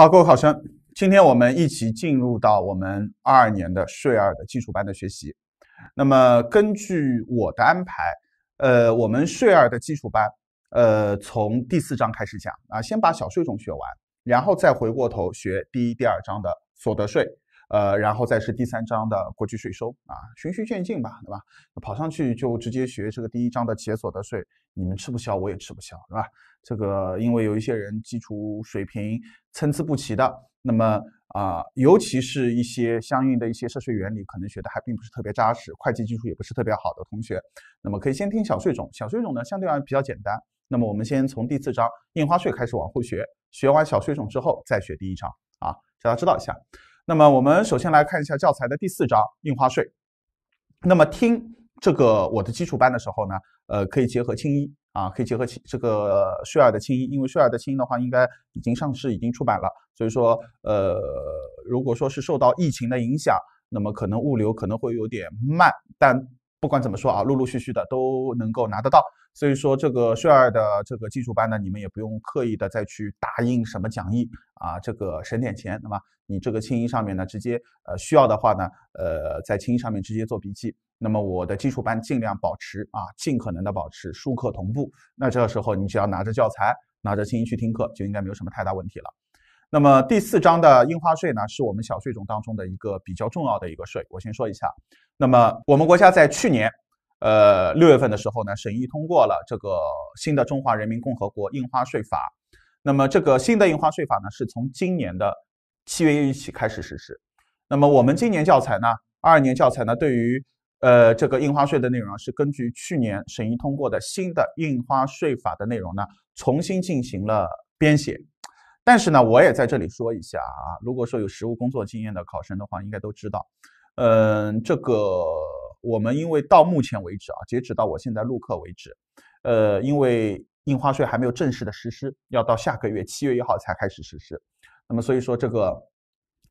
好，各位考生，今天我们一起进入到我们二二年的税二的基础班的学习。那么根据我的安排，呃，我们税二的基础班，呃，从第四章开始讲啊，先把小税种学完，然后再回过头学第一、第二章的所得税。呃，然后再是第三章的国际税收啊，循序渐进吧，对吧？跑上去就直接学这个第一章的企业所得税，你们吃不消，我也吃不消，对吧？这个因为有一些人基础水平参差不齐的，那么啊，尤其是一些相应的一些涉税原理可能学的还并不是特别扎实，会计基础也不是特别好的同学，那么可以先听小税种，小税种呢相对而言比较简单，那么我们先从第四章印花税开始往后学，学完小税种之后再学第一章啊，大家知道一下。那么我们首先来看一下教材的第四章印花税。那么听这个我的基础班的时候呢，呃，可以结合青衣啊，可以结合这个税二的青衣，因为税二的青衣的话应该已经上市，已经出版了。所以说，呃，如果说是受到疫情的影响，那么可能物流可能会有点慢，但。不管怎么说啊，陆陆续续的都能够拿得到，所以说这个税二的这个基础班呢，你们也不用刻意的再去打印什么讲义啊，这个省点钱。那么你这个清音上面呢，直接呃需要的话呢，呃在清音上面直接做笔记。那么我的基础班尽量保持啊，尽可能的保持书课同步。那这个时候你只要拿着教材，拿着清音去听课，就应该没有什么太大问题了。那么第四章的印花税呢，是我们小税种当中的一个比较重要的一个税。我先说一下，那么我们国家在去年，呃六月份的时候呢，审议通过了这个新的《中华人民共和国印花税法》。那么这个新的印花税法呢，是从今年的七月一起开始实施。那么我们今年教材呢，二二年教材呢，对于呃这个印花税的内容是根据去年审议通过的新的印花税法的内容呢，重新进行了编写。但是呢，我也在这里说一下啊，如果说有实务工作经验的考生的话，应该都知道，嗯，这个我们因为到目前为止啊，截止到我现在录课为止，呃，因为印花税还没有正式的实施，要到下个月七月一号才开始实施，那么所以说这个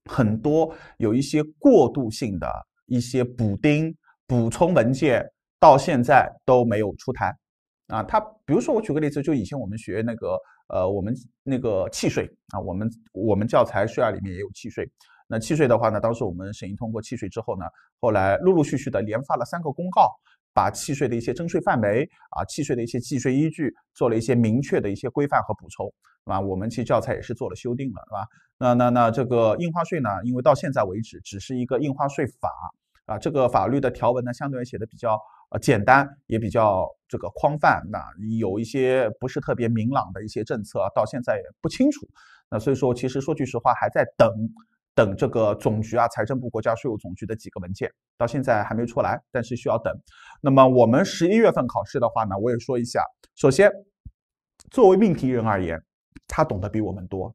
很多有一些过渡性的一些补丁补充文件到现在都没有出台啊，他比如说我举个例子，就以前我们学那个。呃，我们那个契税啊，我们我们教材税法里面也有契税。那契税的话呢，当时我们审议通过契税之后呢，后来陆陆续续的连发了三个公告，把契税的一些征税范围啊、契税的一些计税依据做了一些明确的一些规范和补充，是吧？我们其实教材也是做了修订了，是吧？那那那这个印花税呢，因为到现在为止只是一个印花税法啊，这个法律的条文呢，相对而言写的比较。呃，简单也比较这个宽泛，那有一些不是特别明朗的一些政策，到现在也不清楚。那所以说，其实说句实话，还在等，等这个总局啊、财政部、国家税务总局的几个文件到现在还没出来，但是需要等。那么我们十一月份考试的话呢，我也说一下。首先，作为命题人而言，他懂得比我们多。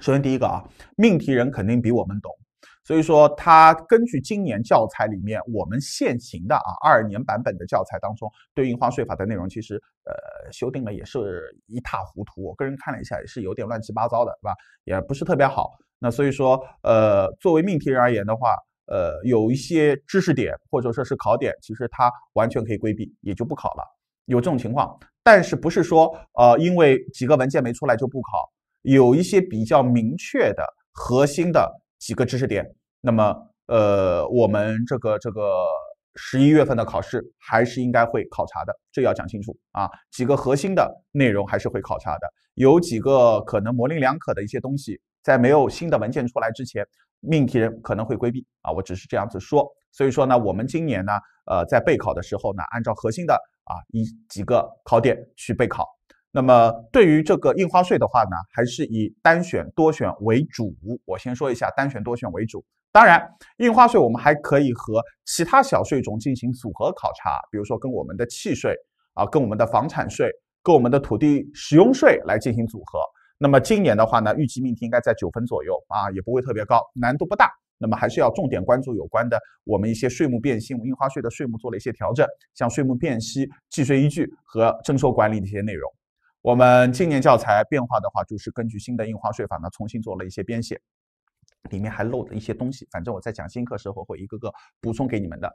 首先第一个啊，命题人肯定比我们懂。所以说，它根据今年教材里面我们现行的啊二年版本的教材当中，对应《花税法》的内容，其实呃修订了也是一塌糊涂。我个人看了一下，也是有点乱七八糟的，是吧？也不是特别好。那所以说，呃，作为命题人而言的话，呃，有一些知识点或者说是考点，其实它完全可以规避，也就不考了。有这种情况，但是不是说呃因为几个文件没出来就不考？有一些比较明确的核心的。几个知识点，那么呃，我们这个这个十一月份的考试还是应该会考察的，这要讲清楚啊。几个核心的内容还是会考察的，有几个可能模棱两可的一些东西，在没有新的文件出来之前，命题人可能会规避啊。我只是这样子说，所以说呢，我们今年呢，呃，在备考的时候呢，按照核心的啊一几个考点去备考。那么对于这个印花税的话呢，还是以单选多选为主。我先说一下单选多选为主。当然，印花税我们还可以和其他小税种进行组合考察，比如说跟我们的契税啊，跟我们的房产税，跟我们的土地使用税来进行组合。那么今年的话呢，预计命题应该在九分左右啊，也不会特别高，难度不大。那么还是要重点关注有关的我们一些税目变新，印花税的税目做了一些调整，像税目辨析、计税依据和征收管理的一些内容。我们今年教材变化的话，就是根据新的印花税法呢，重新做了一些编写，里面还漏了一些东西。反正我在讲新课时候会一个个补充给你们的。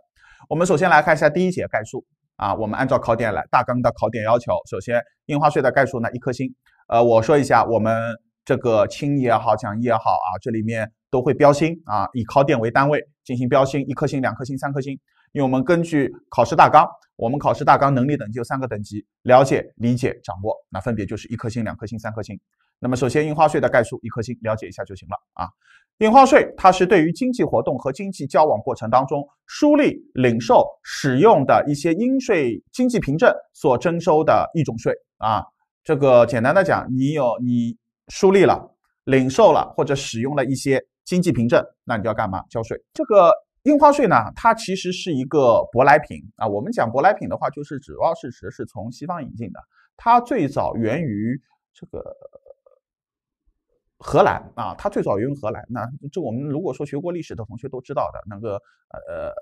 我们首先来看一下第一节概述啊，我们按照考点来，大纲的考点要求，首先印花税的概述呢，一颗星。呃，我说一下，我们这个清也好，讲义也好啊，这里面都会标星啊，以考点为单位进行标星，一颗星、两颗星、三颗星。因为我们根据考试大纲，我们考试大纲能力等级有三个等级，了解、理解、掌握，那分别就是一颗星、两颗星、三颗星。那么首先印花税的概述，一颗星，了解一下就行了啊。印花税它是对于经济活动和经济交往过程当中书立、领受、使用的一些应税经济凭证所征收的一种税啊。这个简单的讲，你有你梳理了、领受了或者使用了一些经济凭证，那你就要干嘛？交税。这个。印花税呢，它其实是一个舶来品啊。我们讲舶来品的话，就是主要是指是从西方引进的。它最早源于这个荷兰啊，它最早源于荷兰。那这我们如果说学过历史的同学都知道的那个，呃，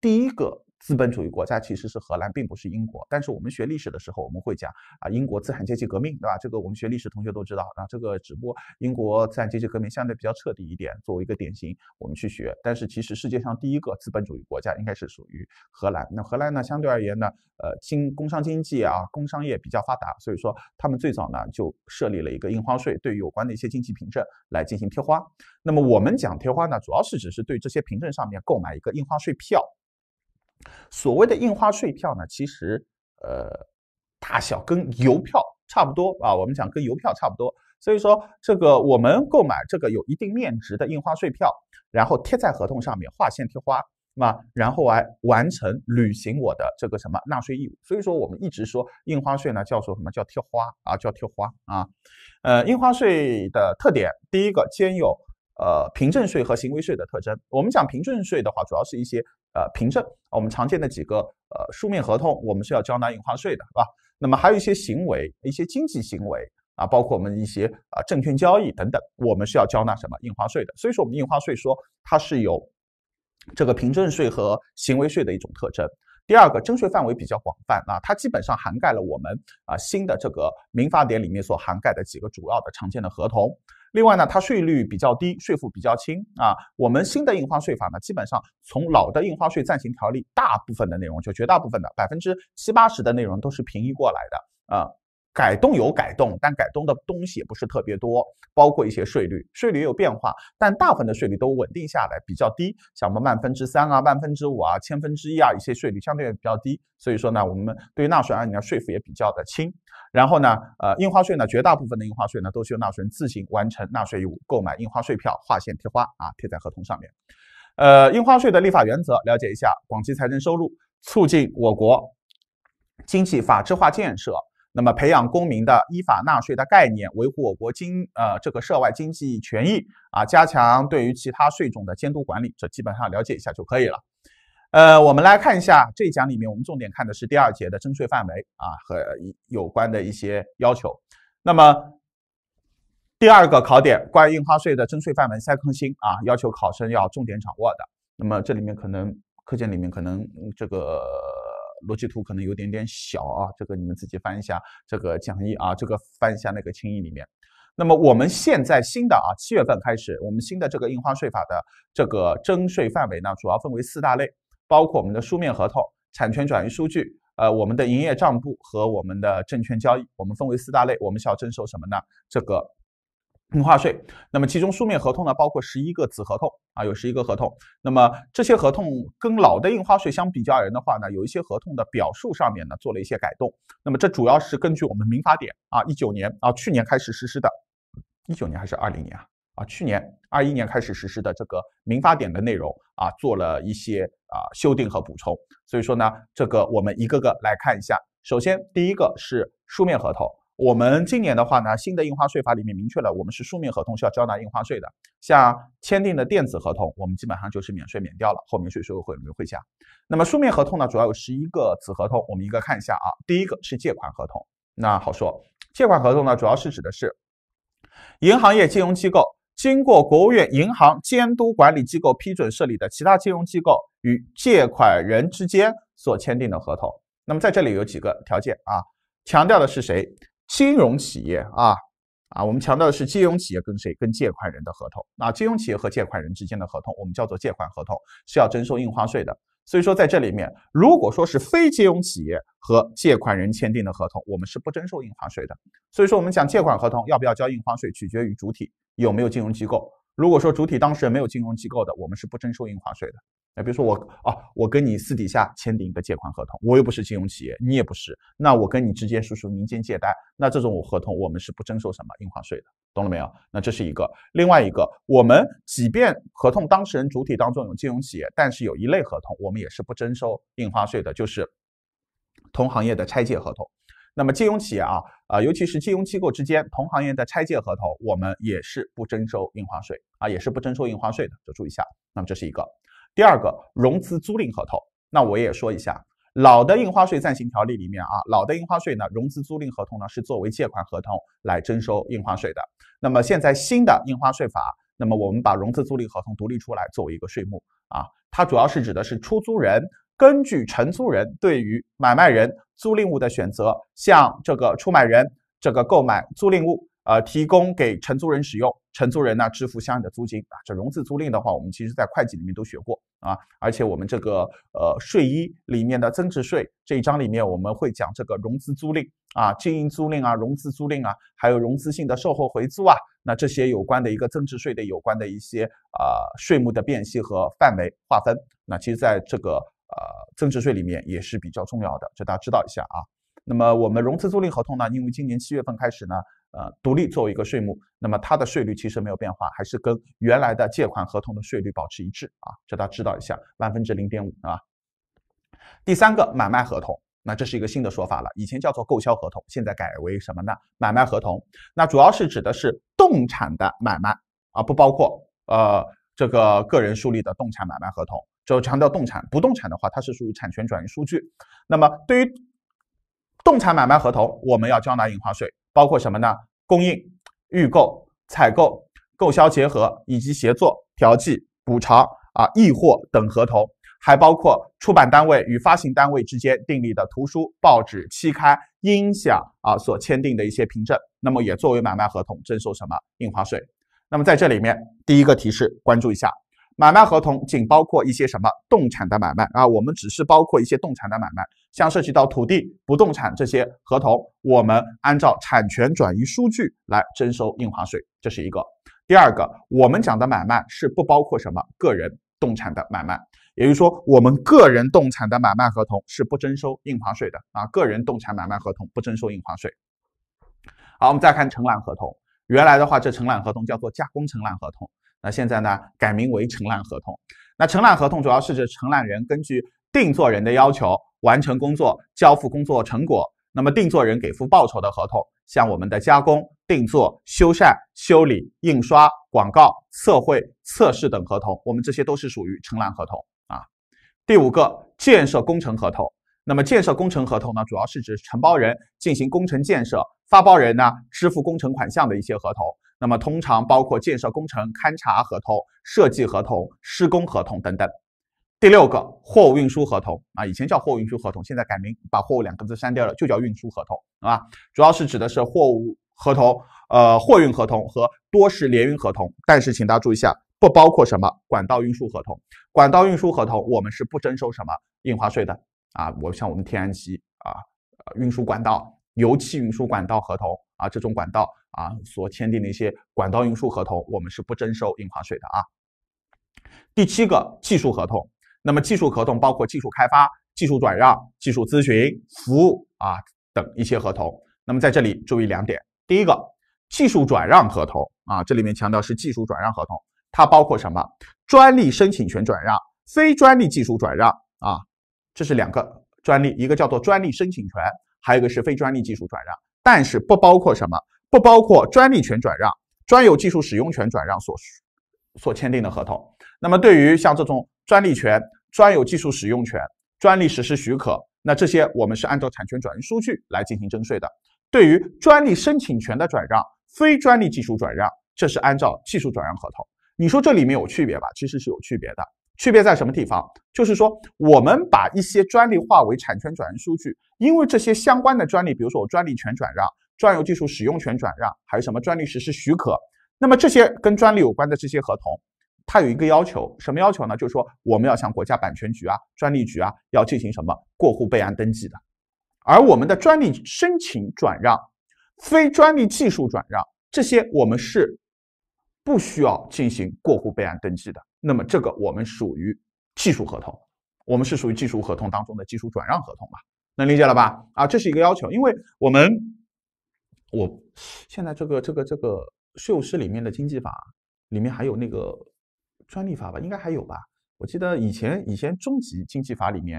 第一个。资本主义国家其实是荷兰，并不是英国。但是我们学历史的时候，我们会讲啊，英国资产阶级革命，对吧？这个我们学历史同学都知道啊。这个只不过英国资产阶级革命相对比较彻底一点，作为一个典型我们去学。但是其实世界上第一个资本主义国家应该是属于荷兰。那荷兰呢，相对而言呢，呃，经工商经济啊，工商业比较发达，所以说他们最早呢就设立了一个印花税，对有关的一些经济凭证来进行贴花。那么我们讲贴花呢，主要是只是对这些凭证上面购买一个印花税票。所谓的印花税票呢，其实呃，大小跟邮票差不多啊。我们讲跟邮票差不多，所以说这个我们购买这个有一定面值的印花税票，然后贴在合同上面划线贴花，那然后来完成履行我的这个什么纳税义务。所以说我们一直说印花税呢叫做什么叫贴花啊？叫贴花啊。呃，印花税的特点，第一个兼有呃凭证税和行为税的特征。我们讲凭证税的话，主要是一些。呃，凭证，我们常见的几个呃书面合同，我们是要交纳印花税的，是吧？那么还有一些行为，一些经济行为啊，包括我们一些啊证券交易等等，我们是要交纳什么印花税的？所以说我们印花税说它是有这个凭证税和行为税的一种特征。第二个，征税范围比较广泛啊，它基本上涵盖了我们啊新的这个民法典里面所涵盖的几个主要的常见的合同。另外呢，它税率比较低，税负比较轻啊。我们新的印花税法呢，基本上从老的印花税暂行条例大部分的内容，就绝大部分的百分之七八十的内容都是平移过来的啊。改动有改动，但改动的东西也不是特别多，包括一些税率，税率也有变化，但大部分的税率都稳定下来，比较低，像万分之三啊、万分之五啊、千分之一啊，一些税率相对也比较低。所以说呢，我们对于纳税人，你的税负也比较的轻。然后呢，呃，印花税呢，绝大部分的印花税呢，都是由纳税人自行完成纳税义务，购买印花税票，划线贴花啊，贴在合同上面。呃，印花税的立法原则，了解一下。广西财政收入促进我国经济法治化建设。那么，培养公民的依法纳税的概念，维护我国经呃这个涉外经济权益啊，加强对于其他税种的监督管理，这基本上了解一下就可以了。呃，我们来看一下这一讲里面，我们重点看的是第二节的征税范围啊和有关的一些要求。那么，第二个考点关于印花税的征税范围再更新啊，要求考生要重点掌握的。那么这里面可能课件里面可能这个。逻辑图可能有点点小啊，这个你们自己翻一下这个讲义啊，这个翻一下那个清易里面。那么我们现在新的啊，七月份开始，我们新的这个印花税法的这个征税范围呢，主要分为四大类，包括我们的书面合同、产权转移数据、呃我们的营业账簿和我们的证券交易，我们分为四大类，我们需要征收什么呢？这个。印花税，那么其中书面合同呢，包括十一个子合同啊，有十一个合同。那么这些合同跟老的印花税相比较而言的话呢，有一些合同的表述上面呢做了一些改动。那么这主要是根据我们民法典啊，一九年啊，去年开始实施的，一九年还是二零年啊啊，去年二一年开始实施的这个民法典的内容啊，做了一些啊修订和补充。所以说呢，这个我们一个个来看一下。首先第一个是书面合同。我们今年的话呢，新的印花税法里面明确了，我们是书面合同是要交纳印花税的。像签订的电子合同，我们基本上就是免税免掉了。后面税收会会会讲。那么书面合同呢，主要有十一个子合同，我们一个看一下啊。第一个是借款合同，那好说。借款合同呢，主要是指的是银行业金融机构经过国务院银行监督管理机构批准设立的其他金融机构与借款人之间所签订的合同。那么在这里有几个条件啊，强调的是谁？金融企业啊，啊，我们强调的是金融企业跟谁，跟借款人的合同那金融企业和借款人之间的合同，我们叫做借款合同，是要征收印花税的。所以说在这里面，如果说是非金融企业和借款人签订的合同，我们是不征收印花税的。所以说我们讲借款合同要不要交印花税，取决于主体有没有金融机构。如果说主体当事人没有金融机构的，我们是不征收印花税的。哎，比如说我啊，我跟你私底下签订一个借款合同，我又不是金融企业，你也不是，那我跟你之间属出民间借贷，那这种合同我们是不征收什么印花税的，懂了没有？那这是一个。另外一个，我们即便合同当事人主体当中有金融企业，但是有一类合同我们也是不征收印花税的，就是同行业的拆借合同。那么，金融企业啊，啊，尤其是金融机构之间同行业的拆借合同，我们也是不征收印花税啊，也是不征收印花税的，就注意一下。那么，这是一个。第二个，融资租赁合同，那我也说一下。老的印花税暂行条例里面啊，老的印花税呢，融资租赁合同呢是作为借款合同来征收印花税的。那么，现在新的印花税法，那么我们把融资租赁合同独立出来作为一个税目啊，它主要是指的是出租人根据承租人对于买卖人。租赁物的选择，向这个出卖人这个购买租赁物，呃，提供给承租人使用，承租人呢支付相应的租金啊。这融资租赁的话，我们其实在会计里面都学过啊，而且我们这个呃税一里面的增值税这一章里面，我们会讲这个融资租赁啊，经营租赁啊，融资租赁啊，还有融资性的售后回租啊，那这些有关的一个增值税的有关的一些啊税目的辨析和范围划分，那其实在这个。呃，增值税里面也是比较重要的，这大家知道一下啊。那么我们融资租赁合同呢，因为今年七月份开始呢，呃，独立作为一个税目，那么它的税率其实没有变化，还是跟原来的借款合同的税率保持一致啊。这大家知道一下，万分之零点五啊。第三个买卖合同，那这是一个新的说法了，以前叫做购销合同，现在改为什么呢？买卖合同，那主要是指的是动产的买卖啊，不包括呃这个个人树立的动产买卖合同。就强调动产，不动产的话，它是属于产权转移数据。那么，对于动产买卖合同，我们要缴纳印花税，包括什么呢？供应、预购、采购、购销结合以及协作、调剂、补偿啊、易货等合同，还包括出版单位与发行单位之间订立的图书、报纸、期刊、音响啊所签订的一些凭证，那么也作为买卖合同征收什么印花税？那么在这里面，第一个提示，关注一下。买卖合同仅包括一些什么动产的买卖啊？我们只是包括一些动产的买卖，像涉及到土地、不动产这些合同，我们按照产权转移数据来征收印花税，这是一个。第二个，我们讲的买卖是不包括什么个人动产的买卖，也就是说，我们个人动产的买卖合同是不征收印花税的啊。个人动产买卖合同不征收印花税。好，我们再看承揽合同，原来的话，这承揽合同叫做加工承揽合同。那现在呢，改名为承揽合同。那承揽合同主要是指承揽人根据定作人的要求完成工作、交付工作成果，那么定作人给付报酬的合同，像我们的加工、定做、修缮、修理、印刷、广告、测绘、测试等合同，我们这些都是属于承揽合同啊。第五个，建设工程合同。那么建设工程合同呢，主要是指承包人进行工程建设，发包人呢支付工程款项的一些合同。那么通常包括建设工程勘察合同、设计合同、施工合同等等。第六个，货物运输合同啊，以前叫货物运输合同，现在改名，把货物两个字删掉了，就叫运输合同，是吧？主要是指的是货物合同，呃，货运合同和多式联运合同。但是请大家注意一下，不包括什么管道运输合同。管道运输合同我们是不征收什么印花税的啊？我像我们天然气啊，呃，运输管道、油气运输管道合同啊，这种管道。啊，所签订的一些管道运输合同，我们是不征收印花税的啊。第七个技术合同，那么技术合同包括技术开发、技术转让、技术咨询服务啊等一些合同。那么在这里注意两点：第一个，技术转让合同啊，这里面强调是技术转让合同，它包括什么？专利申请权转让、非专利技术转让啊，这是两个专利，一个叫做专利申请权，还有一个是非专利技术转让，但是不包括什么？不包括专利权转让、专有技术使用权转让所所签订的合同。那么，对于像这种专利权、专有技术使用权、专利实施许可，那这些我们是按照产权转移数据来进行征税的。对于专利申请权的转让、非专利技术转让，这是按照技术转让合同。你说这里面有区别吧？其实是有区别的，区别在什么地方？就是说，我们把一些专利化为产权转移数据，因为这些相关的专利，比如说我专利权转让。专有技术使用权转让，还有什么专利实施许可？那么这些跟专利有关的这些合同，它有一个要求，什么要求呢？就是说我们要向国家版权局啊、专利局啊，要进行什么过户备案登记的。而我们的专利申请转让、非专利技术转让，这些我们是不需要进行过户备案登记的。那么这个我们属于技术合同，我们是属于技术合同当中的技术转让合同吧？能理解了吧？啊，这是一个要求，因为我们。我现在这个这个这个税务师里面的经济法，里面还有那个专利法吧？应该还有吧？我记得以前以前中级经济法里面，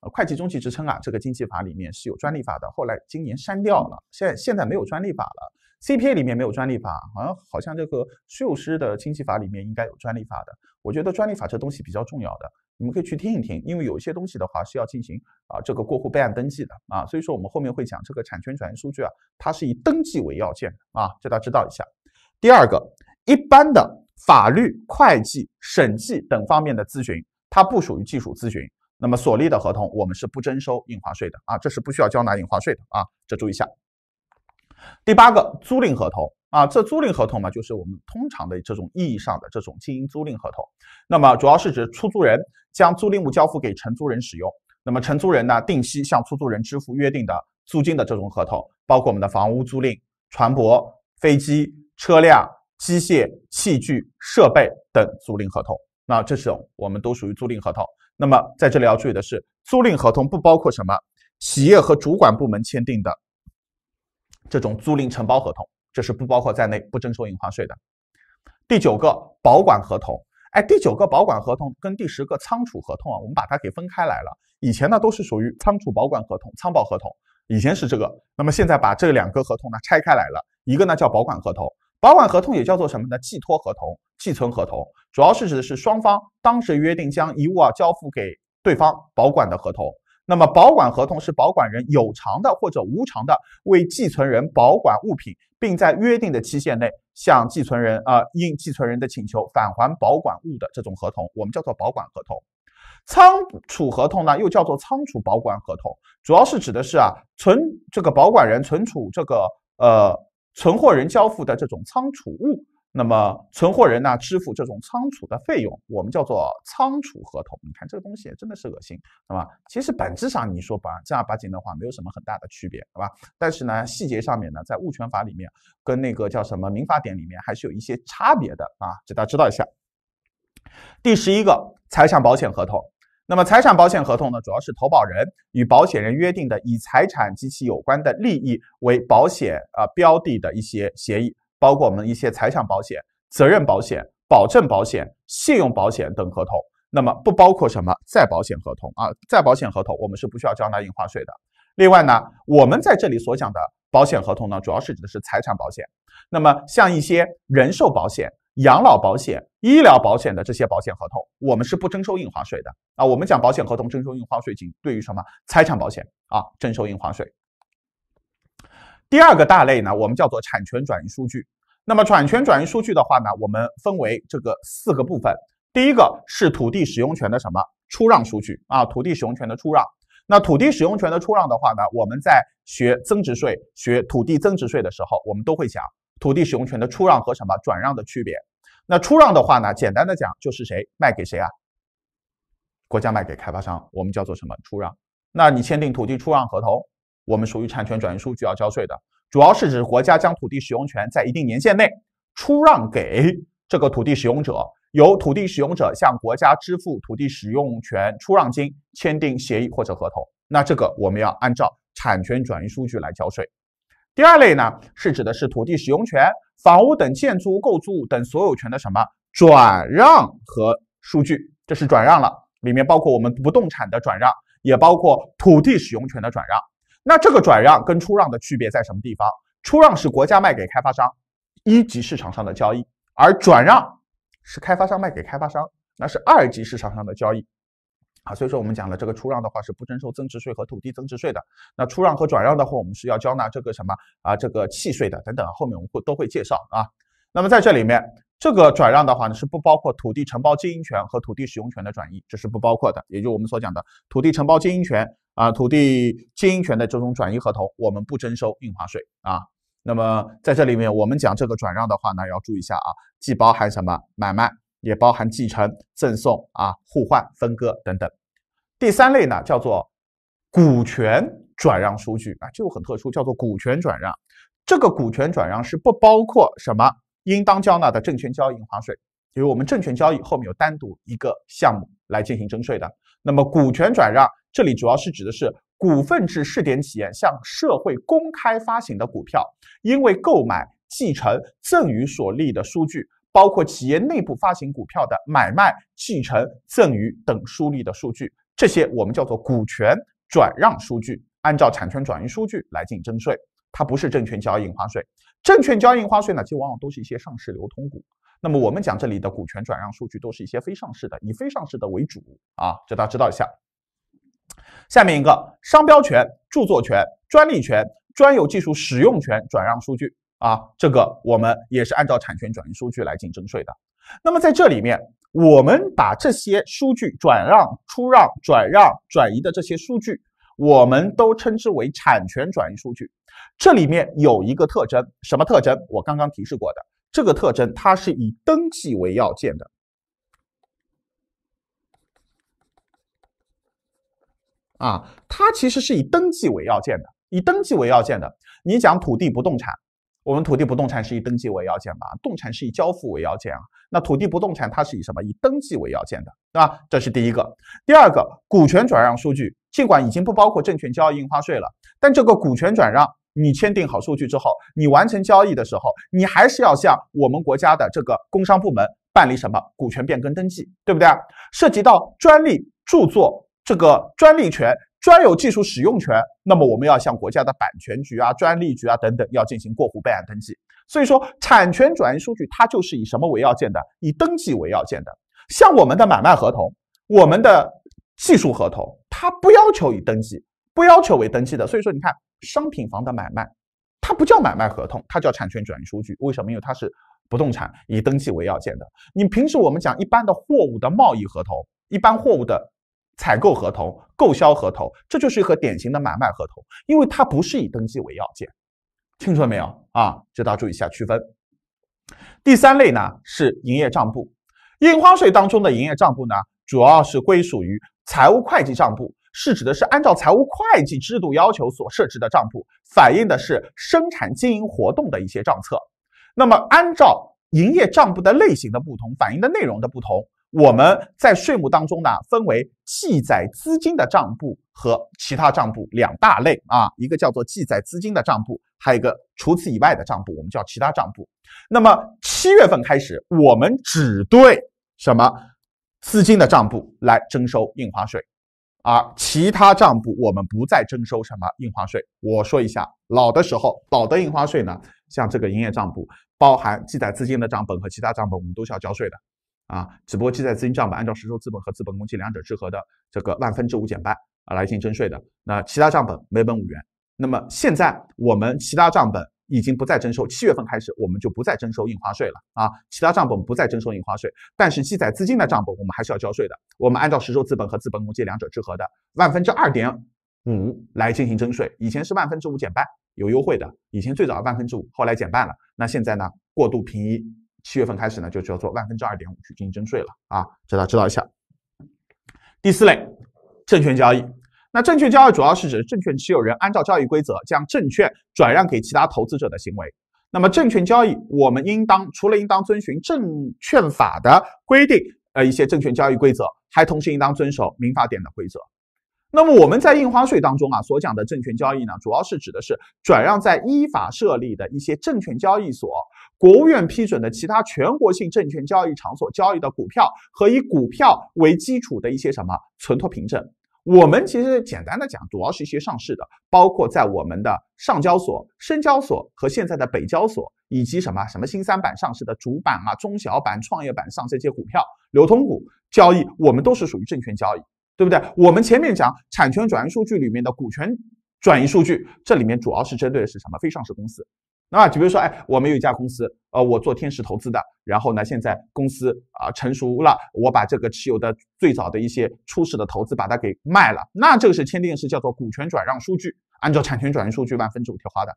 呃，会计中级职称啊，这个经济法里面是有专利法的，后来今年删掉了，现现在没有专利法了。C P A 里面没有专利法，好像好像这个税务师的经济法里面应该有专利法的。我觉得专利法这东西比较重要的。你们可以去听一听，因为有一些东西的话是要进行啊这个过户备案登记的啊，所以说我们后面会讲这个产权转移数据啊，它是以登记为要件啊，这大家知道一下。第二个，一般的法律、会计、审计等方面的咨询，它不属于技术咨询，那么所立的合同我们是不征收印花税的啊，这是不需要交纳印花税的啊，这注意一下。第八个，租赁合同。啊，这租赁合同嘛，就是我们通常的这种意义上的这种经营租赁合同。那么主要是指出租人将租赁物交付给承租人使用，那么承租人呢，定期向出租人支付约定的租金的这种合同，包括我们的房屋租赁、船舶、飞机、车辆、机械、器具、设备等租赁合同。那这种我们都属于租赁合同。那么在这里要注意的是，租赁合同不包括什么企业和主管部门签订的这种租赁承包合同。这是不包括在内，不征收印花税的。第九个保管合同，哎，第九个保管合同跟第十个仓储合同啊，我们把它给分开来了。以前呢都是属于仓储保管合同、仓保合同，以前是这个。那么现在把这两个合同呢拆开来了，一个呢叫保管合同，保管合同也叫做什么呢？寄托合同、寄存合同，主要是指的是双方当时约定将遗物啊交付给对方保管的合同。那么，保管合同是保管人有偿的或者无偿的为寄存人保管物品，并在约定的期限内向寄存人啊，应寄存人的请求返还保管物的这种合同，我们叫做保管合同。仓储合同呢，又叫做仓储保管合同，主要是指的是啊，存这个保管人存储这个呃，存货人交付的这种仓储物。那么存货人呢支付这种仓储的费用，我们叫做仓储合同。你看这个东西真的是恶心，那么其实本质上你说吧正儿八经的话没有什么很大的区别，好吧？但是呢细节上面呢在物权法里面跟那个叫什么民法典里面还是有一些差别的啊，这大家知道一下。第十一个财产保险合同，那么财产保险合同呢主要是投保人与保险人约定的以财产及其有关的利益为保险啊标的的一些协议。包括我们一些财产保险、责任保险、保证保险、信用保险等合同，那么不包括什么再保险合同啊？再保险合同我们是不需要缴纳印花税的。另外呢，我们在这里所讲的保险合同呢，主要是指的是财产保险。那么像一些人寿保险、养老保险、医疗保险的这些保险合同，我们是不征收印花税的啊。我们讲保险合同征收印花税，仅对于什么财产保险啊，征收印花税。第二个大类呢，我们叫做产权转移数据。那么，产权转移数据的话呢，我们分为这个四个部分。第一个是土地使用权的什么出让数据啊？土地使用权的出让。那土地使用权的出让的话呢，我们在学增值税、学土地增值税的时候，我们都会讲土地使用权的出让和什么转让的区别。那出让的话呢，简单的讲就是谁卖给谁啊？国家卖给开发商，我们叫做什么出让？那你签订土地出让合同。我们属于产权转移数据要交税的，主要是指国家将土地使用权在一定年限内出让给这个土地使用者，由土地使用者向国家支付土地使用权出让金，签订协议或者合同。那这个我们要按照产权转移数据来交税。第二类呢，是指的是土地使用权、房屋等建筑物构筑物等所有权的什么转让和数据，这是转让了，里面包括我们不动产的转让，也包括土地使用权的转让。那这个转让跟出让的区别在什么地方？出让是国家卖给开发商，一级市场上的交易，而转让是开发商卖给开发商，那是二级市场上的交易。啊，所以说我们讲了这个出让的话是不征收增值税和土地增值税的，那出让和转让的话，我们是要交纳这个什么啊这个契税的等等，后面我们会都会介绍啊。那么在这里面。这个转让的话呢，是不包括土地承包经营权和土地使用权的转移，这是不包括的。也就我们所讲的土地承包经营权啊，土地经营权的这种转移合同，我们不征收印花税啊。那么在这里面，我们讲这个转让的话呢，要注意一下啊，既包含什么买卖，也包含继承、赠送啊、互换、分割等等。第三类呢，叫做股权转让收据啊，这个很特殊，叫做股权转让。这个股权转让是不包括什么？应当交纳的证券交易印花税，因为我们证券交易后面有单独一个项目来进行征税的。那么股权转让，这里主要是指的是股份制试点企业向社会公开发行的股票，因为购买、继承、赠与所立的数据，包括企业内部发行股票的买卖、继承、赠与等书立的数据，这些我们叫做股权转让数据，按照产权转移数据来进行征税，它不是证券交易印花税。证券交易印花税呢，其实往往都是一些上市流通股。那么我们讲这里的股权转让数据都是一些非上市的，以非上市的为主啊，这大家知道一下。下面一个商标权、著作权、专利权、专有技术使用权转让数据啊，这个我们也是按照产权转移数据来进行征税的。那么在这里面，我们把这些数据转让、出让、转让、转移的这些数据。我们都称之为产权转移数据，这里面有一个特征，什么特征？我刚刚提示过的，这个特征它是以登记为要件的。啊，它其实是以登记为要件的，以登记为要件的。你讲土地不动产，我们土地不动产是以登记为要件吧？动产是以交付为要件啊。那土地不动产它是以什么？以登记为要件的，对吧？这是第一个。第二个，股权转让数据。尽管已经不包括证券交易印花税了，但这个股权转让，你签订好数据之后，你完成交易的时候，你还是要向我们国家的这个工商部门办理什么股权变更登记，对不对？涉及到专利、著作这个专利权、专有技术使用权，那么我们要向国家的版权局啊、专利局啊等等要进行过户备案登记。所以说，产权转移数据它就是以什么为要件的？以登记为要件的。像我们的买卖合同、我们的技术合同。它不要求以登记，不要求为登记的，所以说你看商品房的买卖，它不叫买卖合同，它叫产权转移收据。为什么？因为它是不动产，以登记为要件的。你平时我们讲一般的货物的贸易合同、一般货物的采购合同、购销合同，这就是一个典型的买卖合同，因为它不是以登记为要件。清楚了没有啊？这家注意一下区分。第三类呢是营业账簿，印花税当中的营业账簿呢，主要是归属于。财务会计账簿是指的是按照财务会计制度要求所设置的账簿，反映的是生产经营活动的一些账册。那么，按照营业账簿的类型的不同，反映的内容的不同，我们在税目当中呢，分为记载资金的账簿和其他账簿两大类啊。一个叫做记载资金的账簿，还有一个除此以外的账簿，我们叫其他账簿。那么，七月份开始，我们只对什么？资金的账簿来征收印花税，而其他账簿我们不再征收什么印花税。我说一下，老的时候，老的印花税呢，像这个营业账簿，包含记载资金的账本和其他账本，我们都是要交税的，啊，只不过记载资金账本按照实收资本和资本公积两者之和的这个万分之五减半啊来进行征税的。那其他账本每本五元，那么现在我们其他账本。已经不再征收，七月份开始我们就不再征收印花税了啊！其他账本不再征收印花税，但是记载资金的账本我们还是要交税的。我们按照实收资本和资本公积两者之和的万分之二点五来进行征税，以前是万分之五减半有优惠的，以前最早万分之五，后来减半了。那现在呢？过度平移，七月份开始呢，就叫做万分之二点五去进行征税了啊！这大家知道一下。第四类，证券交易。那证券交易主要是指证券持有人按照交易规则将证券转让给其他投资者的行为。那么证券交易，我们应当除了应当遵循证券法的规定，呃，一些证券交易规则，还同时应当遵守民法典的规则。那么我们在印花税当中啊，所讲的证券交易呢，主要是指的是转让在依法设立的一些证券交易所、国务院批准的其他全国性证券交易场所交易的股票和以股票为基础的一些什么存托凭证。我们其实简单的讲，主要是一些上市的，包括在我们的上交所、深交所和现在的北交所，以及什么什么新三板上市的主板啊、中小板、创业板上这些股票、流通股交易，我们都是属于证券交易，对不对？我们前面讲产权转移数据里面的股权转移数据，这里面主要是针对的是什么非上市公司。那就比如说，哎，我们有一家公司，呃，我做天使投资的，然后呢，现在公司啊成熟了，我把这个持有的最早的一些初始的投资把它给卖了，那这个是签订是叫做股权转让数据，按照产权转移数据万分之五贴花的，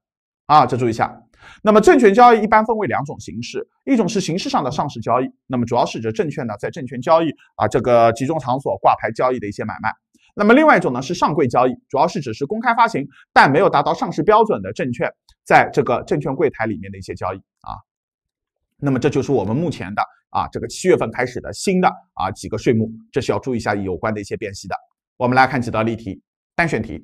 啊，这注意一下。那么证券交易一般分为两种形式，一种是形式上的上市交易，那么主要是指证券呢在证券交易啊这个集中场所挂牌交易的一些买卖。那么另外一种呢是上柜交易，主要是指是公开发行但没有达到上市标准的证券，在这个证券柜台里面的一些交易啊。那么这就是我们目前的啊这个七月份开始的新的啊几个税目，这是要注意一下有关的一些辨析的。我们来看几道例题，单选题，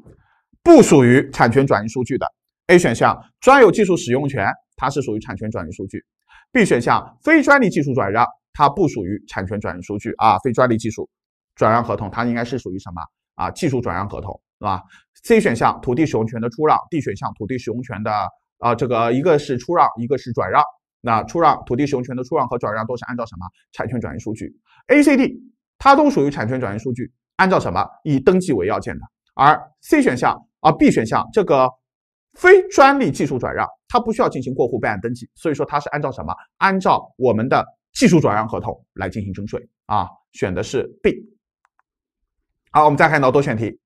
不属于产权转移数据的 A 选项，专有技术使用权它是属于产权转移数据；B 选项，非专利技术转让它不属于产权转移数据啊，非专利技术转让合同它应该是属于什么？啊，技术转让合同是吧？C 选项土地使用权的出让，D 选项土地使用权的啊，这个一个是出让，一个是转让。那出让土地使用权的出让和转让都是按照什么产权转移数据？A、C、D 它都属于产权转移数据，按照什么以登记为要件的？而 C 选项啊，B 选项这个非专利技术转让，它不需要进行过户备案登记，所以说它是按照什么？按照我们的技术转让合同来进行征税啊，选的是 B。好，我们再看到多选题，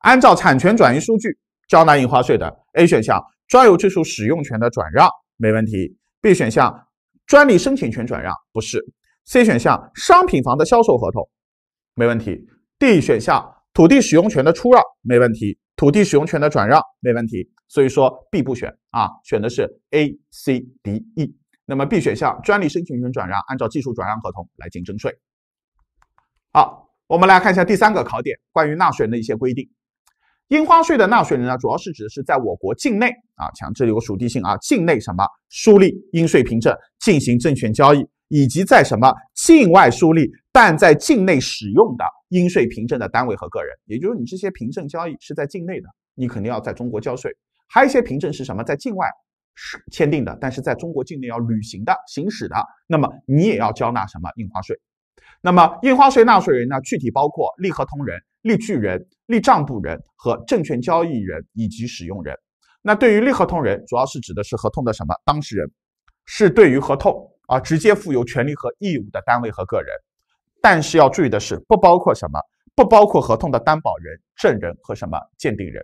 按照产权转移数据缴纳印花税的。A 选项，专有技术使用权的转让没问题。B 选项，专利申请权转让不是。C 选项，商品房的销售合同没问题。D 选项，土地使用权的出让没问题，土地使用权的转让没问题。所以说 B 不选啊，选的是 A、C、D、E。那么 B 选项，专利申请权转让按照技术转让合同来进行征税。好。我们来看一下第三个考点，关于纳税人的一些规定。印花税的纳税人呢，主要是指的是在我国境内啊，强，这里有属地性啊，境内什么树立应税凭证、进行证券交易，以及在什么境外树立，但在境内使用的应税凭证的单位和个人，也就是你这些凭证交易是在境内的，你肯定要在中国交税。还有一些凭证是什么，在境外是签订的，但是在中国境内要履行的、行使的，那么你也要交纳什么印花税？那么印花税纳税人呢，具体包括立合同人、立据人、立账簿人和证券交易人以及使用人。那对于立合同人，主要是指的是合同的什么当事人，是对于合同啊直接负有权利和义务的单位和个人。但是要注意的是，不包括什么？不包括合同的担保人、证人和什么鉴定人。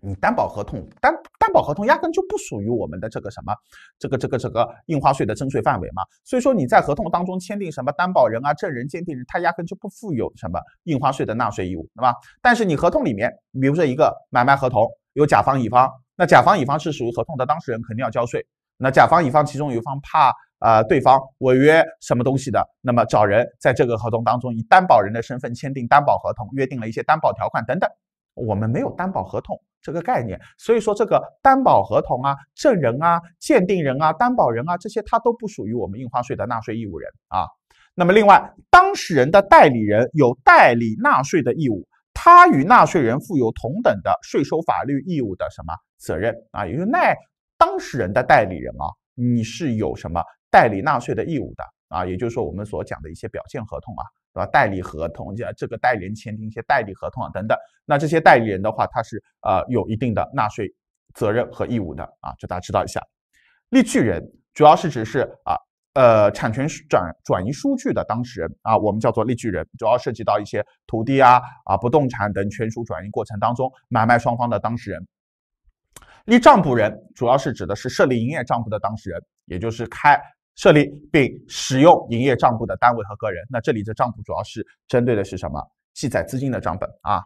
你担保合同担。担保合同压根就不属于我们的这个什么，这个这个这个印花税的征税范围嘛，所以说你在合同当中签订什么担保人啊、证人、鉴定人，他压根就不负有什么印花税的纳税义务，对吧？但是你合同里面，比如说一个买卖合同有甲方、乙方，那甲方、乙方是属于合同的当事人，肯定要交税。那甲方、乙方其中有一方怕呃，对方违约什么东西的，那么找人在这个合同当中以担保人的身份签订担保合同，约定了一些担保条款等等，我们没有担保合同。这个概念，所以说这个担保合同啊、证人啊、鉴定人啊、担保人啊，这些他都不属于我们印花税的纳税义务人啊。那么另外，当事人的代理人有代理纳税的义务，他与纳税人负有同等的税收法律义务的什么责任啊？也就那当事人的代理人啊，你是有什么代理纳税的义务的啊？也就是说我们所讲的一些表现合同啊。呃，代理合同，这这个代理人签订一些代理合同啊，等等。那这些代理人的话，他是呃有一定的纳税责任和义务的啊，就大家知道一下。利据人主要是指是啊，呃，产权转转移出去的当事人啊，我们叫做利据人，主要涉及到一些土地啊、啊不动产等权属转移过程当中买卖双方的当事人。立账簿人主要是指的是设立营业账簿的当事人，也就是开。设立并使用营业账簿的单位和个人，那这里的账簿主要是针对的是什么？记载资金的账本啊。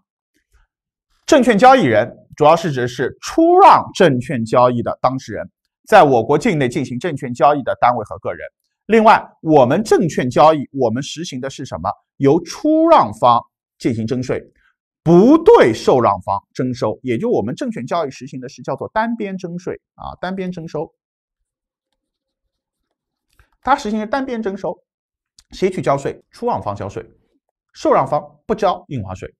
证券交易人主要是指是出让证券交易的当事人，在我国境内进行证券交易的单位和个人。另外，我们证券交易我们实行的是什么？由出让方进行征税，不对受让方征收。也就我们证券交易实行的是叫做单边征税啊，单边征收。它实行的单边征收，谁去交税？出让方交税，受让方不交印花税。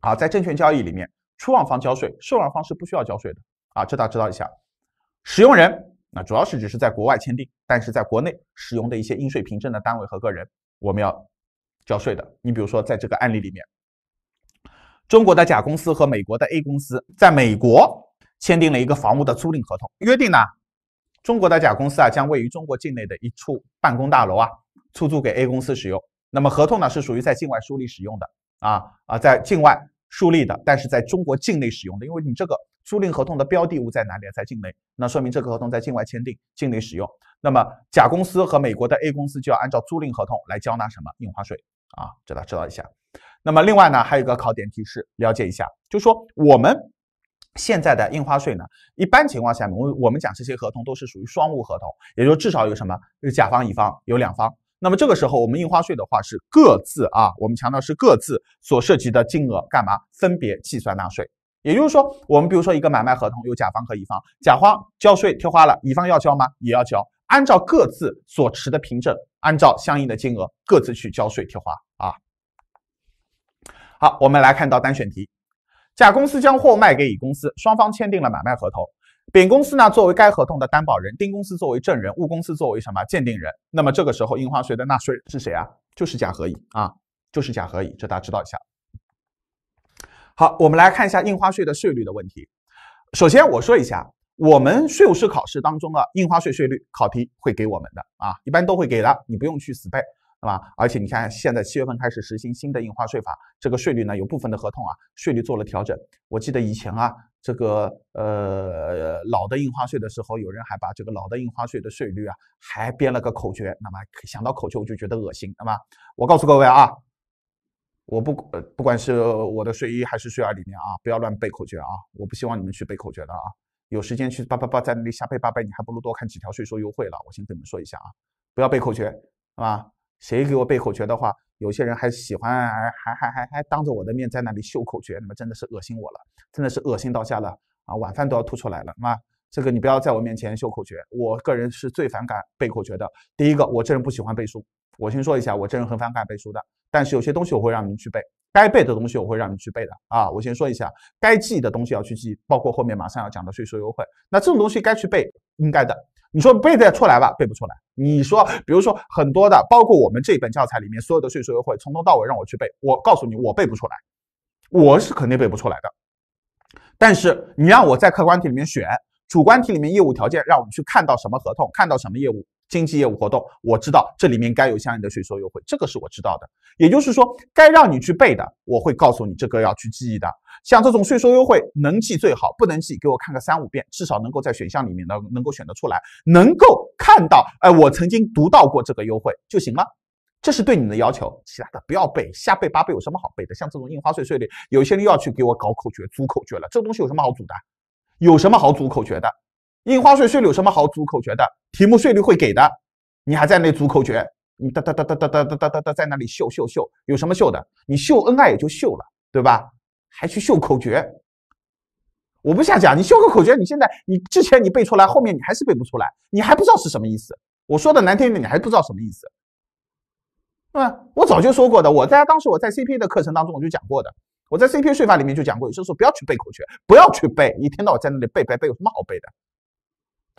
啊，在证券交易里面，出让方交税，受让方是不需要交税的。啊，这大家知道一下。使用人那主要是只是在国外签订，但是在国内使用的一些应税凭证的单位和个人，我们要交税的。你比如说在这个案例里面，中国的甲公司和美国的 A 公司在美国签订了一个房屋的租赁合同，约定呢。中国的甲公司啊，将位于中国境内的一处办公大楼啊，出租给 A 公司使用。那么合同呢，是属于在境外树立使用的啊啊，在境外树立的，但是在中国境内使用的，因为你这个租赁合同的标的物在哪里？在境内，那说明这个合同在境外签订，境内使用。那么甲公司和美国的 A 公司就要按照租赁合同来交纳什么印花税啊？知道知道一下。那么另外呢，还有一个考点提示，了解一下，就说我们。现在的印花税呢，一般情况下，我我们讲这些合同都是属于双务合同，也就至少有什么，甲方、乙方有两方。那么这个时候，我们印花税的话是各自啊，我们强调是各自所涉及的金额，干嘛分别计算纳税。也就是说，我们比如说一个买卖合同有甲方和乙方，甲方交税贴花了，乙方要交吗？也要交，按照各自所持的凭证，按照相应的金额各自去交税贴花啊。好，我们来看一道单选题。甲公司将货卖给乙公司，双方签订了买卖合同。丙公司呢作为该合同的担保人，丁公司作为证人，戊公司作为什么鉴定人？那么这个时候印花税的纳税是谁啊？就是甲和乙啊，就是甲和乙，这大家知道一下。好，我们来看一下印花税的税率的问题。首先我说一下，我们税务师考试当中的印花税税率考题会给我们的啊，一般都会给的，你不用去死背。对吧？而且你看，现在七月份开始实行新的印花税法，这个税率呢有部分的合同啊，税率做了调整。我记得以前啊，这个呃老的印花税的时候，有人还把这个老的印花税的税率啊，还编了个口诀。那么想到口诀我就觉得恶心，那吧？我告诉各位啊，我不不管是我的税一还是税二里面啊，不要乱背口诀啊，我不希望你们去背口诀的啊。有时间去叭叭叭在那里瞎背八背，你还不如多看几条税收优惠了。我先跟你们说一下啊，不要背口诀，好吧？谁给我背口诀的话，有些人还喜欢还还还还当着我的面在那里秀口诀，那么真的是恶心我了，真的是恶心到家了啊！晚饭都要吐出来了啊，这个你不要在我面前秀口诀，我个人是最反感背口诀的。第一个，我这人不喜欢背书，我先说一下，我这人很反感背书的。但是有些东西我会让们去背，该背的东西我会让们去背的啊！我先说一下，该记的东西要去记，包括后面马上要讲的税收优惠，那这种东西该去背，应该的。你说背得出来吧？背不出来。你说，比如说很多的，包括我们这本教材里面所有的税收优惠，从头到尾让我去背，我告诉你，我背不出来，我是肯定背不出来的。但是你让我在客观题里面选，主观题里面业务条件，让我们去看到什么合同，看到什么业务。经济业务活动，我知道这里面该有相应的税收优惠，这个是我知道的。也就是说，该让你去背的，我会告诉你这个要去记忆的。像这种税收优惠，能记最好，不能记给我看个三五遍，至少能够在选项里面呢能够选得出来，能够看到。哎，我曾经读到过这个优惠就行了，这是对你的要求。其他的不要背，瞎背八背有什么好背的？像这种印花税税率，有些人又要去给我搞口诀、组口诀了，这东西有什么好组的？有什么好组口诀的？印花税税率有什么好组口诀的？题目税率会给的，你还在那组口诀，你哒哒哒哒哒哒哒哒哒哒在那里秀秀秀，有什么秀的？你秀恩爱也就秀了，对吧？还去秀口诀？我不瞎讲，你秀个口诀，你现在你之前你背出来，后面你还是背不出来，你还不知道是什么意思。我说的难听一点，你还不知道什么意思，对我早就说过的，我在当时我在 CPA 的课程当中我就讲过的，我在 CP a 税法里面就讲过，有些时候不要去背口诀，不要去背，一天到晚在那里背背背，有什么好背的？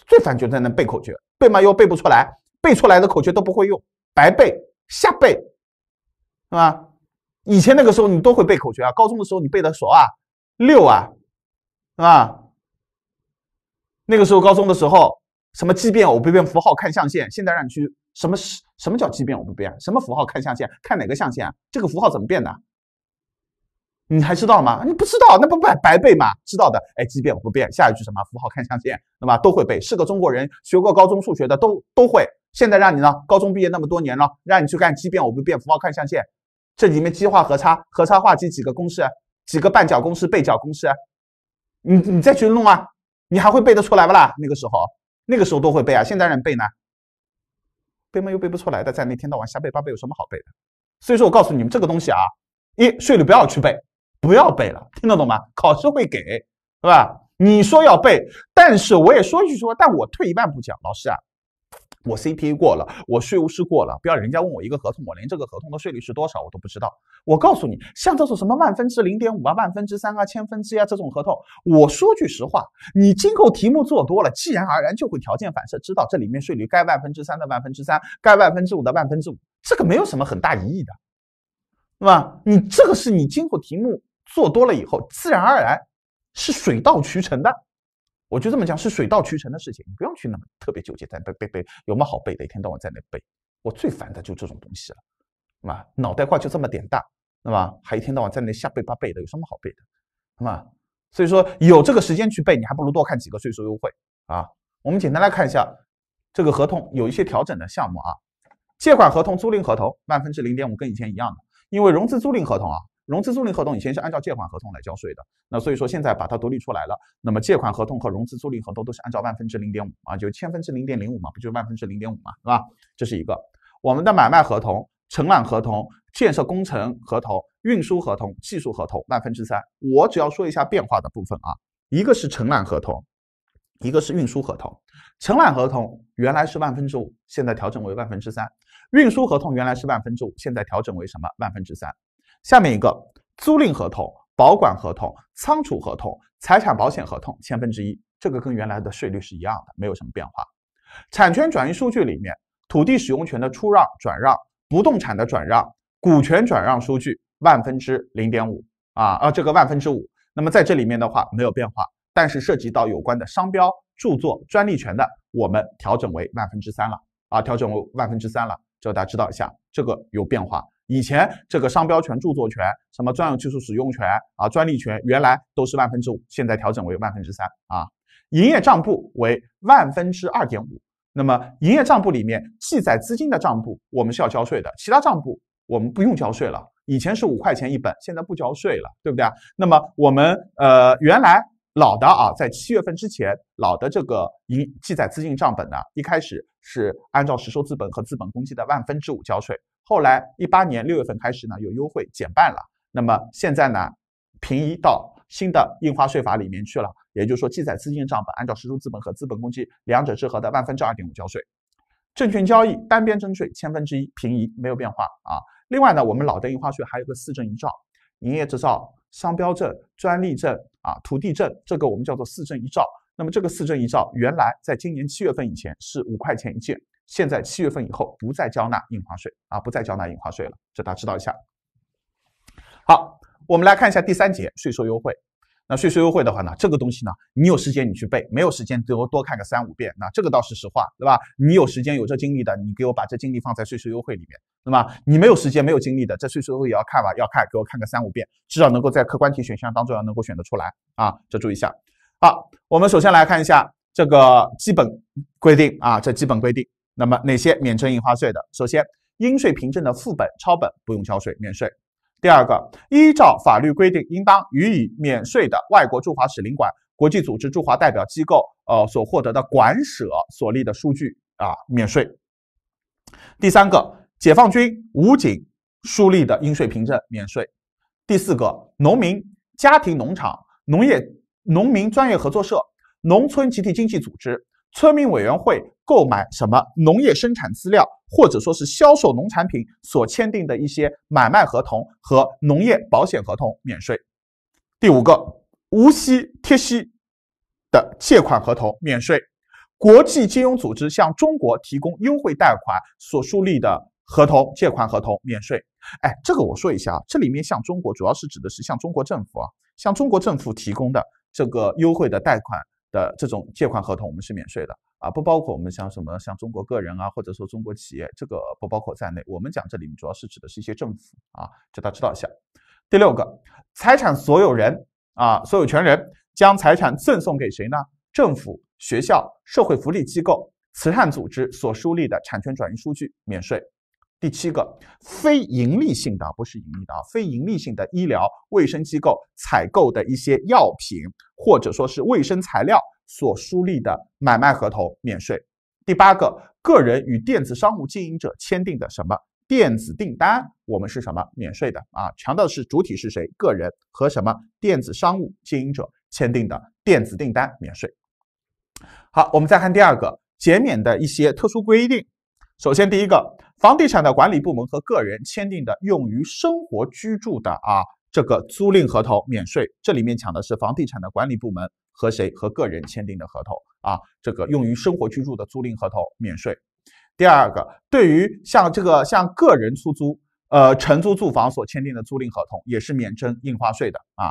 最烦就在那背口诀，背嘛又背不出来，背出来的口诀都不会用，白背瞎背，是吧？以前那个时候你都会背口诀啊，高中的时候你背的熟啊，六啊，啊，那个时候高中的时候什么奇变偶不变，符号看象限，现在让你去什么什什么叫奇变偶不变，什么符号看象限，看哪个象限，这个符号怎么变的？你还知道吗？你不知道，那不白白背吗？知道的，哎，即变我不变，下一句什么？符号看象限，对吧？都会背，是个中国人，学过高中数学的都都会。现在让你呢，高中毕业那么多年了，让你去干即变我不变，符号看象限，这里面积化和差，和差化积，几个公式，几个半角公式，倍角公式，你你再去弄啊，你还会背得出来不啦？那个时候，那个时候都会背啊，现在让你背呢，背嘛又背不出来的，在那天到晚瞎背八背，有什么好背的？所以说我告诉你们这个东西啊，一，税率不要去背。不要背了，听得懂吗？考试会给，是吧？你说要背，但是我也说一句说，但我退一万步讲，老师啊，我 CPA 过了，我税务师过了，不要人家问我一个合同，我连这个合同的税率是多少我都不知道。我告诉你，像这种什么万分之零点五啊，万分之三啊，千分之啊这种合同，我说句实话，你今后题目做多了，自然而然就会条件反射知道这里面税率该万分之三的万分之三，该万分之五的万分之五，这个没有什么很大疑义的，是吧？你这个是你今后题目。做多了以后，自然而然，是水到渠成的。我就这么讲，是水到渠成的事情，你不用去那么特别纠结。背背背，有什么好背的？一天到晚在那背，我最烦的就这种东西了，是吧？脑袋瓜就这么点大，是吧？还一天到晚在那瞎背八背的，有什么好背的，是吧？所以说，有这个时间去背，你还不如多看几个税收优惠啊。我们简单来看一下，这个合同有一些调整的项目啊。借款合同、租赁合同万分之零点五跟以前一样的，因为融资租赁合同啊。融资租赁合同以前是按照借款合同来交税的，那所以说现在把它独立出来了。那么借款合同和融资租赁合同都是按照万分之零点五啊，就千分之零点零五嘛，不就是万分之零点五嘛，是吧？这是一个我们的买卖合同、承揽合同、建设工程合同、运输合同、技术合同，万分之三。我只要说一下变化的部分啊，一个是承揽合同，一个是运输合同。承揽合同原来是万分之五，现在调整为万分之三。运输合同原来是万分之五，现在调整为什么？万分之三。下面一个租赁合同、保管合同、仓储合同、财产保险合同千分之一，这个跟原来的税率是一样的，没有什么变化。产权转移数据里面，土地使用权的出让、转让、不动产的转让、股权转让数据万分之零点五啊啊，这个万分之五。那么在这里面的话没有变化，但是涉及到有关的商标、著作、专利权的，我们调整为万分之三了啊，调整为万分之三了，这个大家知道一下，这个有变化。以前这个商标权、著作权、什么专用技术使用权啊、专利权，原来都是万分之五，现在调整为万分之三啊。营业账簿为万分之二点五，那么营业账簿里面记载资金的账簿，我们是要交税的，其他账簿我们不用交税了。以前是五块钱一本，现在不交税了，对不对啊？那么我们呃，原来。老的啊，在七月份之前，老的这个营记载资金账本呢，一开始是按照实收资本和资本公积的万分之五交税，后来一八年六月份开始呢有优惠减半了。那么现在呢，平移到新的印花税法里面去了，也就是说记载资金账本按照实收资本和资本公积两者之和的万分之二点五交税。证券交易单边征税千分之一，平移没有变化啊。另外呢，我们老的印花税还有个四证一照：营业执照、商标证、专利证。啊，土地证这个我们叫做四证一照。那么这个四证一照，原来在今年七月份以前是五块钱一件，现在七月份以后不再交纳印花税啊，不再交纳印花税了，这大家知道一下。好，我们来看一下第三节税收优惠。那税收优惠的话呢，这个东西呢，你有时间你去背，没有时间给多看个三五遍。那这个倒是实话，对吧？你有时间有这精力的，你给我把这精力放在税收优惠里面。那么你没有时间、没有精力的，这税收也要看吧，要看，给我看个三五遍，至少能够在客观题选项当中要能够选得出来啊，这注意一下。好，我们首先来看一下这个基本规定啊，这基本规定。那么哪些免征印花税的？首先，应税凭证的副本、抄本不用交税，免税。第二个，依照法律规定应当予以免税的外国驻华使领馆、国际组织驻华代表机构呃所获得的馆舍所立的数据啊，免税。第三个。解放军、武警树立的应税凭证免税。第四个，农民家庭农场、农业农民专业合作社、农村集体经济组织、村民委员会购买什么农业生产资料，或者说是销售农产品所签订的一些买卖合同和农业保险合同免税。第五个，无息贴息的借款合同免税。国际金融组织向中国提供优惠贷款所树立的。合同借款合同免税，哎，这个我说一下啊，这里面向中国主要是指的是向中国政府啊，向中国政府提供的这个优惠的贷款的这种借款合同，我们是免税的啊，不包括我们像什么像中国个人啊，或者说中国企业，这个不包括在内。我们讲这里面主要是指的是一些政府啊，这大家知道一下。第六个，财产所有人啊，所有权人将财产赠送给谁呢？政府、学校、社会福利机构、慈善组织所书立的产权转移书据免税。第七个，非盈利性的不是盈利的啊，非盈利性的医疗卫生机构采购的一些药品或者说是卫生材料所书立的买卖合同免税。第八个，个人与电子商务经营者签订的什么电子订单，我们是什么免税的啊？强调的是主体是谁，个人和什么电子商务经营者签订的电子订单免税。好，我们再看第二个减免的一些特殊规定。首先，第一个，房地产的管理部门和个人签订的用于生活居住的啊，这个租赁合同免税。这里面讲的是房地产的管理部门和谁和个人签订的合同啊，这个用于生活居住的租赁合同免税。第二个，对于像这个向个人出租，呃，承租住房所签订的租赁合同也是免征印花税的啊。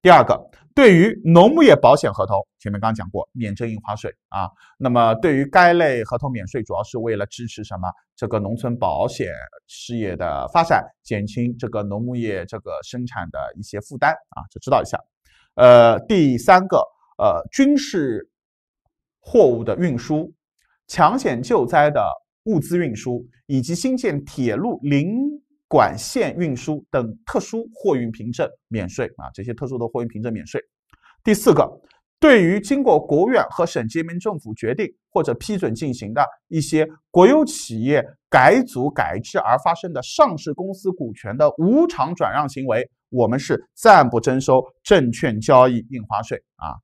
第二个，对于农牧业保险合同，前面刚讲过免征印花税啊。那么，对于该类合同免税，主要是为了支持什么？这个农村保险事业的发展，减轻这个农牧业这个生产的一些负担啊。就知道一下。呃，第三个，呃，军事货物的运输、抢险救灾的物资运输以及新建铁路零。管线运输等特殊货运凭证免税啊，这些特殊的货运凭证免税。第四个，对于经过国务院和省级人民政府决定或者批准进行的一些国有企业改组改制而发生的上市公司股权的无偿转让行为，我们是暂不征收证券交易印花税啊。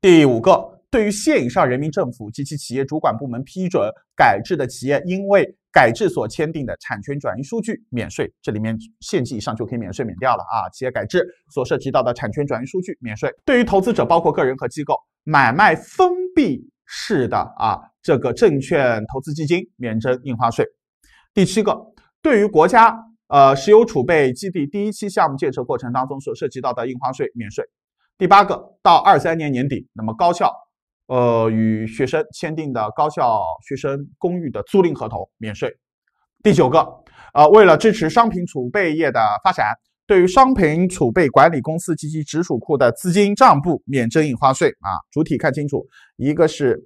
第五个。对于县以上人民政府及其企业主管部门批准改制的企业，因为改制所签订的产权转移数据免税，这里面县级以上就可以免税免掉了啊。企业改制所涉及到的产权转移数据免税。对于投资者，包括个人和机构，买卖封闭式的啊这个证券投资基金免征印花税。第七个，对于国家呃石油储备基地第一期项目建设过程当中所涉及到的印花税免税。第八个，到二三年年底，那么高校。呃，与学生签订的高校学生公寓的租赁合同免税。第九个，呃，为了支持商品储备业的发展，对于商品储备管理公司及其直属库的资金账簿免征印花税。啊，主体看清楚，一个是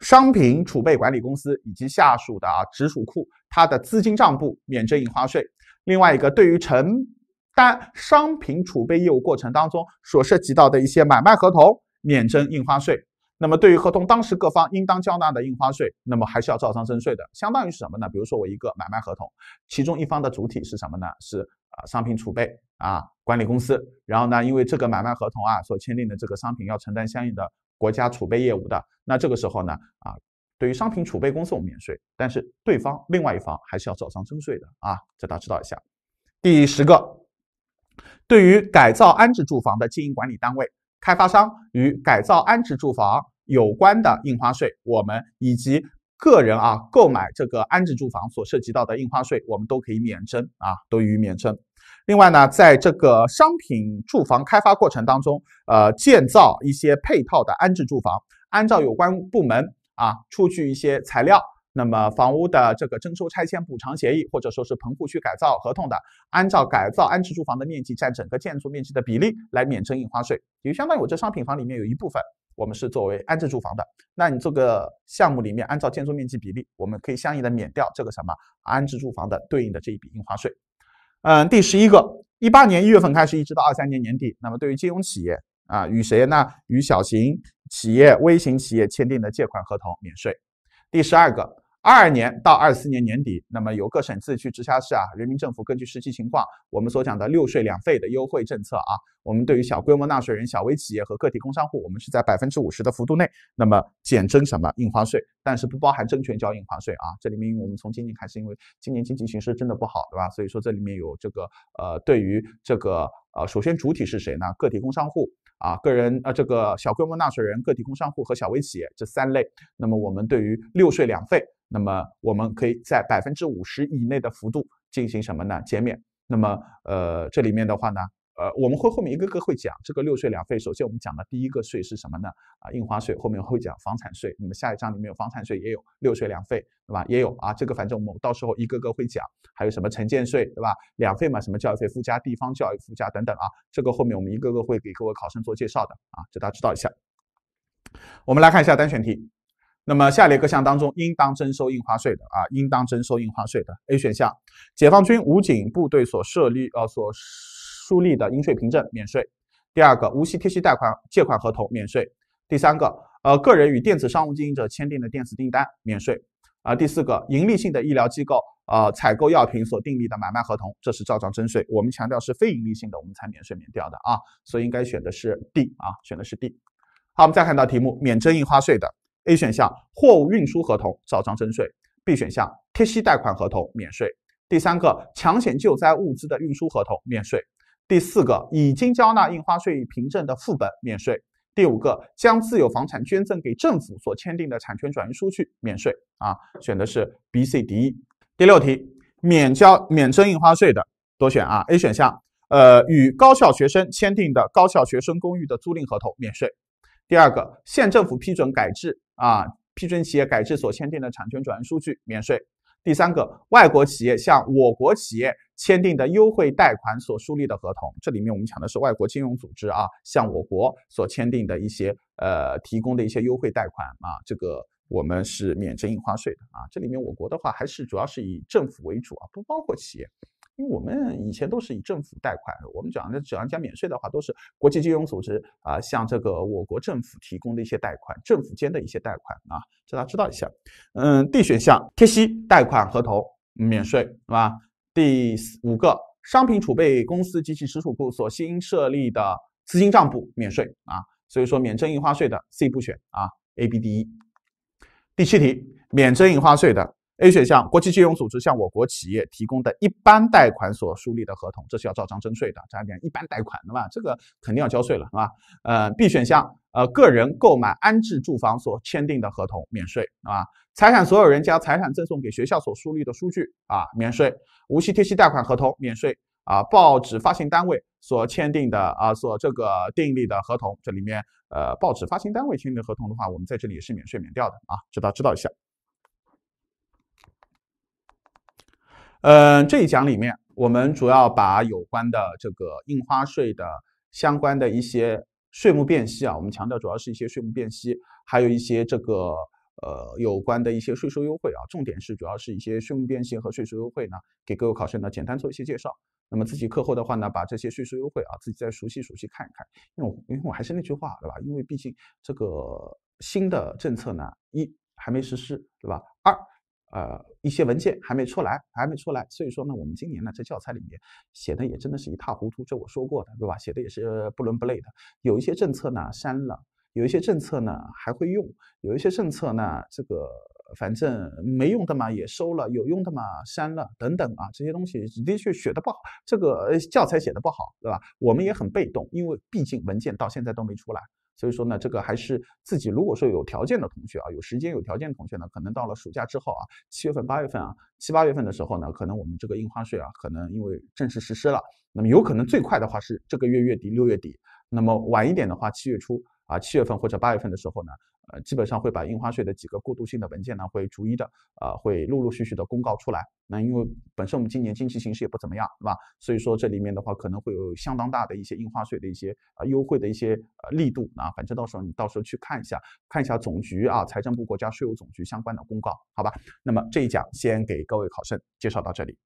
商品储备管理公司以及下属的啊直属库，它的资金账簿免征印花税。另外一个，对于承担商品储备业务过程当中所涉及到的一些买卖合同免征印花税。那么，对于合同当时各方应当缴纳的印花税，那么还是要照章征税的，相当于是什么呢？比如说我一个买卖合同，其中一方的主体是什么呢？是啊，商品储备啊管理公司。然后呢，因为这个买卖合同啊所签订的这个商品要承担相应的国家储备业务的，那这个时候呢啊，对于商品储备公司我们免税，但是对方另外一方还是要照章征税的啊，这大家知道一下。第十个，对于改造安置住房的经营管理单位。开发商与改造安置住房有关的印花税，我们以及个人啊购买这个安置住房所涉及到的印花税，我们都可以免征啊，都予以免征。另外呢，在这个商品住房开发过程当中，呃，建造一些配套的安置住房，按照有关部门啊出具一些材料。那么房屋的这个征收拆迁补偿协议或者说是棚户区改造合同的，按照改造安置住房的面积占整个建筑面积的比例来免征印花税，也就相当于我这商品房里面有一部分我们是作为安置住房的，那你这个项目里面按照建筑面积比例，我们可以相应的免掉这个什么安置住房的对应的这一笔印花税。嗯，第十一个，一八年一月份开始一直到二三年年底，那么对于金融企业啊与谁呢？与小型企业、微型企业签订的借款合同免税。第十二个。二二年到二四年年底，那么由各省、自治区、直辖市啊人民政府根据实际情况，我们所讲的六税两费的优惠政策啊，我们对于小规模纳税人、小微企业和个体工商户，我们是在百分之五十的幅度内，那么减征什么印花税？但是不包含证券交易印花税啊。这里面我们从今年开始，因为今年经济形势真的不好，对吧？所以说这里面有这个呃，对于这个呃，首先主体是谁呢？个体工商户啊，个人呃，这个小规模纳税人、个体工商户和小微企业这三类，那么我们对于六税两费。那么我们可以在百分之五十以内的幅度进行什么呢？减免。那么，呃，这里面的话呢，呃，我们会后面一个个会讲这个六税两费。首先，我们讲的第一个税是什么呢？啊，印花税。后面会讲房产税。那么下一章里面有房产税，也有六税两费，对吧？也有啊。这个反正我们到时候一个个会讲，还有什么城建税，对吧？两费嘛，什么教育费附加、地方教育附加等等啊。这个后面我们一个个会给各位考生做介绍的啊，这大家知道一下。我们来看一下单选题。那么下列各项当中应当征收印花税的啊，应当征收印花税的 A 选项，解放军武警部队所设立呃所树立的应税凭证免税。第二个，无息贴息贷款借款合同免税。第三个，呃个人与电子商务经营者签订的电子订单免税啊。第四个，盈利性的医疗机构啊采购药品所订立的买卖合同，这是照常征税。我们强调是非盈利性的，我们才免税免掉的啊。所以应该选的是 D 啊，选的是 D。好，我们再看到题目，免征印花税的。A 选项货物运输合同照章征税，B 选项贴息贷款合同免税，第三个抢险救灾物资的运输合同免税，第四个已经交纳印花税凭证的副本免税，第五个将自有房产捐赠给政府所签订的产权转移书去免税。啊，选的是 B、C、D、E。第六题免交免征印花税的多选啊，A 选项，呃，与高校学生签订的高校学生公寓的租赁合同免税。第二个，县政府批准改制啊，批准企业改制所签订的产权转让书据免税。第三个，外国企业向我国企业签订的优惠贷款所树立的合同，这里面我们讲的是外国金融组织啊，向我国所签订的一些呃提供的一些优惠贷款啊，这个我们是免征印花税的啊。这里面我国的话还是主要是以政府为主啊，不包括企业。因为我们以前都是以政府贷款，我们讲的只要讲免税的话，都是国际金融组织啊，向这个我国政府提供的一些贷款，政府间的一些贷款啊，这大家知道一下。嗯，D 选项贴息贷款合同免税是吧？第五个，商品储备公司及其实属库所新设立的资金账簿免税啊，所以说免征印花税的 C 不选啊，ABD E。第七题，免征印花税的。A 选项，国际金融组织向我国企业提供的一般贷款所树立的合同，这是要照章征税的。这点一般贷款，对吧？这个肯定要交税了，啊？呃，B 选项，呃，个人购买安置住房所签订的合同免税，啊？财产所有人将财产赠送给学校所树立的数据啊免税，无息贴息贷款合同免税，啊？报纸发行单位所签订的啊所这个订立的合同，这里面呃报纸发行单位签订的合同的话，我们在这里也是免税免掉的啊，知道知道一下。嗯，这一讲里面，我们主要把有关的这个印花税的相关的一些税目辨析啊，我们强调主要是一些税目辨析，还有一些这个呃有关的一些税收优惠啊，重点是主要是一些税目辨析和税收优惠呢，给各位考生呢简单做一些介绍。那么自己课后的话呢，把这些税收优惠啊自己再熟悉熟悉看一看，因为我因为我还是那句话对吧？因为毕竟这个新的政策呢一还没实施对吧？二。呃，一些文件还没出来，还没出来，所以说呢，我们今年呢，这教材里面写的也真的是一塌糊涂，这我说过的，对吧？写的也是不伦不类的，有一些政策呢删了，有一些政策呢还会用，有一些政策呢，这个反正没用的嘛也收了，有用的嘛删了，等等啊，这些东西的确写的不好，这个教材写的不好，对吧？我们也很被动，因为毕竟文件到现在都没出来。所以说呢，这个还是自己如果说有条件的同学啊，有时间有条件同学呢，可能到了暑假之后啊，七月份、八月份啊，七八月份的时候呢，可能我们这个印花税啊，可能因为正式实施了，那么有可能最快的话是这个月月底六月底，那么晚一点的话七月初啊，七月份或者八月份的时候呢。呃，基本上会把印花税的几个过渡性的文件呢，会逐一的，呃，会陆陆续续的公告出来。那因为本身我们今年经济形势也不怎么样，是吧？所以说这里面的话，可能会有相当大的一些印花税的一些呃优惠的一些呃力度。啊。反正到时候你到时候去看一下，看一下总局啊、财政部、国家税务总局相关的公告，好吧？那么这一讲先给各位考生介绍到这里。